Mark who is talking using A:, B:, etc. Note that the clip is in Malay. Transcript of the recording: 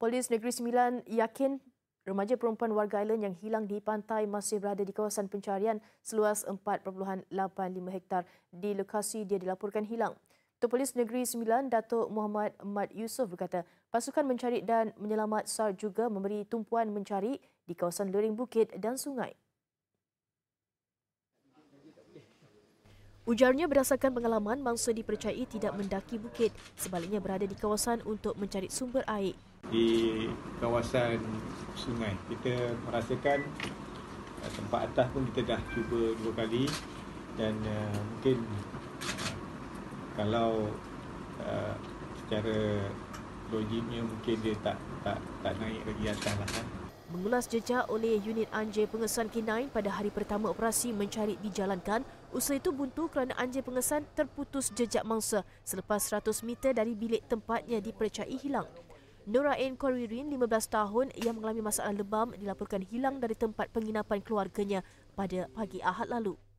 A: Polis Negeri Sembilan yakin remaja perempuan warga island yang hilang di pantai masih berada di kawasan pencarian seluas 4.85 hektar di lokasi dia dilaporkan hilang. Ketua Polis Negeri Sembilan, Datuk Muhammad Mat Yusof berkata, pasukan mencari dan menyelamat SAR juga memberi tumpuan mencari di kawasan lering bukit dan sungai. Ujarnya berdasarkan pengalaman, mangsa dipercayai tidak mendaki bukit. Sebaliknya berada di kawasan untuk mencari sumber air.
B: Di kawasan sungai, kita merasakan eh, tempat atas pun kita dah cuba dua kali. Dan uh, mungkin eh, kalau uh, secara logiknya mungkin dia tak tak tak naik lagi atas lah. Kan.
A: Mengulas jejak oleh unit anjing pengesan K9 pada hari pertama operasi mencari dijalankan, usaha itu buntu kerana anjing pengesan terputus jejak mangsa selepas 100 meter dari bilik tempatnya dipercayai hilang. Nora Ain Koririn, 15 tahun, yang mengalami masalah lebam dilaporkan hilang dari tempat penginapan keluarganya pada pagi Ahad lalu.